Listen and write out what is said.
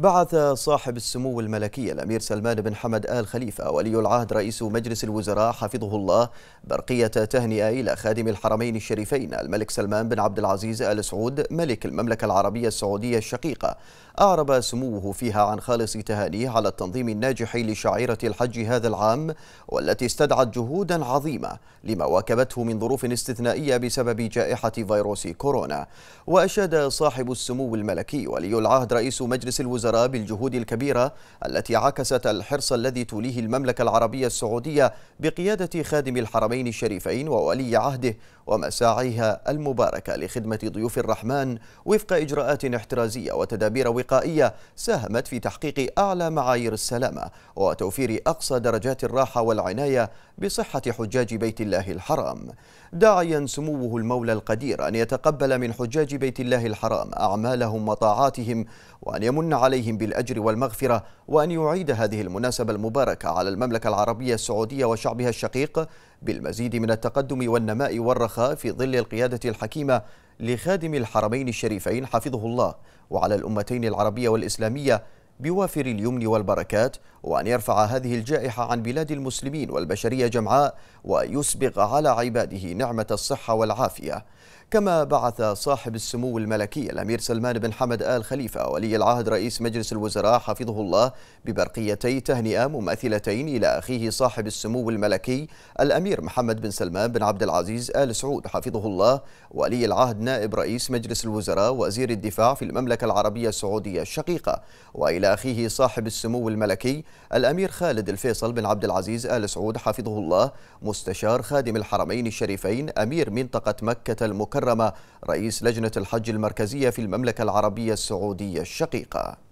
بعث صاحب السمو الملكي الأمير سلمان بن حمد آل خليفة ولي العهد رئيس مجلس الوزراء حفظه الله برقية تهنئة إلى خادم الحرمين الشريفين الملك سلمان بن عبد العزيز آل سعود ملك المملكة العربية السعودية الشقيقة أعرب سموه فيها عن خالص تهانيه على التنظيم الناجح لشعيرة الحج هذا العام والتي استدعت جهودا عظيمة لما واكبته من ظروف استثنائية بسبب جائحة فيروس كورونا وأشاد صاحب السمو الملكي ولي العهد رئيس مجلس الوزراء وذكر بالجهود الكبيرة التي عكست الحرص الذي توليه المملكة العربية السعودية بقيادة خادم الحرمين الشريفين وولي عهده ومساعيها المباركة لخدمة ضيوف الرحمن وفق إجراءات احترازية وتدابير وقائية ساهمت في تحقيق أعلى معايير السلامة وتوفير أقصى درجات الراحة والعناية بصحة حجاج بيت الله الحرام داعيا سموه المولى القدير أن يتقبل من حجاج بيت الله الحرام أعمالهم وطاعاتهم وأن يمن عليهم عليهم بالأجر والمغفرة وأن يعيد هذه المناسبة المباركة على المملكة العربية السعودية وشعبها الشقيق بالمزيد من التقدم والنماء والرخاء في ظل القيادة الحكيمة لخادم الحرمين الشريفين حفظه الله وعلى الأمتين العربية والإسلامية بوافر اليمن والبركات وأن يرفع هذه الجائحة عن بلاد المسلمين والبشرية جمعاء ويسبغ على عباده نعمة الصحة والعافية كما بعث صاحب السمو الملكي الأمير سلمان بن حمد آل خليفة ولي العهد رئيس مجلس الوزراء حفظه الله ببرقيتي تهنئة مماثلتين إلى أخيه صاحب السمو الملكي الأمير محمد بن سلمان بن عبد العزيز آل سعود حفظه الله ولي العهد نائب رئيس مجلس الوزراء وزير الدفاع في المملكة العربية السعودية الشقيقة وإلى أخيه صاحب السمو الملكي الأمير خالد الفيصل بن عبد العزيز آل سعود حفظه الله مستشار خادم الحرمين الشريفين أمير منطقة مكة المكرمة رئيس لجنة الحج المركزية في المملكة العربية السعودية الشقيقة